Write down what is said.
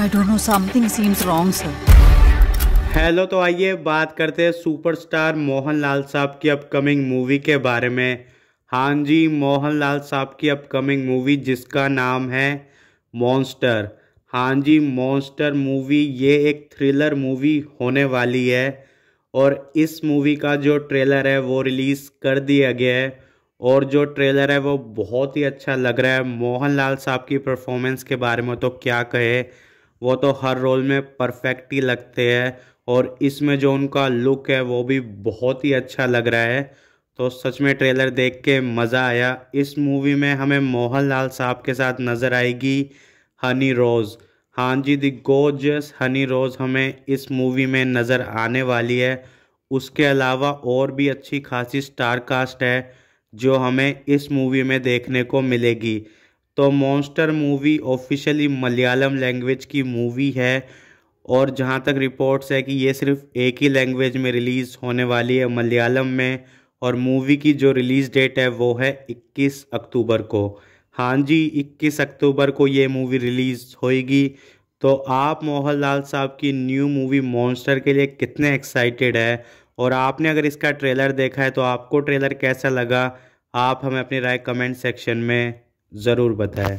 I don't know something seems wrong sir hello तो आइए बात करते हैं सुपरस्टार मोहनलाल साहब की अपकमिंग मूवी के बारे में हाँ जी मोहनलाल साहब की अपकमिंग मूवी जिसका नाम है मॉन्स्टर हाँ जी मॉन्स्टर मूवी ये एक थ्रिलर मूवी होने वाली है और इस मूवी का जो ट्रेलर है वो रिलीज़ कर दिया गया है और जो ट्रेलर है वो बहुत ही अच्छा लग रहा है मोहनलाल साहब की परफॉर्मेंस के बारे में तो क्या कहे वो तो हर रोल में परफेक्ट ही लगते हैं और इसमें जो उनका लुक है वो भी बहुत ही अच्छा लग रहा है तो सच में ट्रेलर देख के मज़ा आया इस मूवी में हमें मोहन लाल साहब के साथ नज़र आएगी हनी रोज़ हाँ जी दी गोजस हनी रोज़ हमें इस मूवी में नज़र आने वाली है उसके अलावा और भी अच्छी खासी स्टार कास्ट है जो हमें इस मूवी में देखने को मिलेगी तो monster movie officially Malayalam language की मूवी है और जहाँ तक रिपोर्ट्स है कि ये सिर्फ एक ही लैंग्वेज में रिलीज़ होने वाली है मलयालम में और मूवी की जो रिलीज़ डेट है वो है 21 अक्टूबर को हाँ जी 21 अक्टूबर को ये मूवी रिलीज़ होएगी तो आप मोहनलाल साहब की न्यू मूवी मॉन्स्टर के लिए कितने एक्साइटेड है और आपने अगर इसका ट्रेलर देखा है तो आपको ट्रेलर कैसा लगा आप हमें अपनी राय कमेंट सेक्शन में ज़रूर बताएं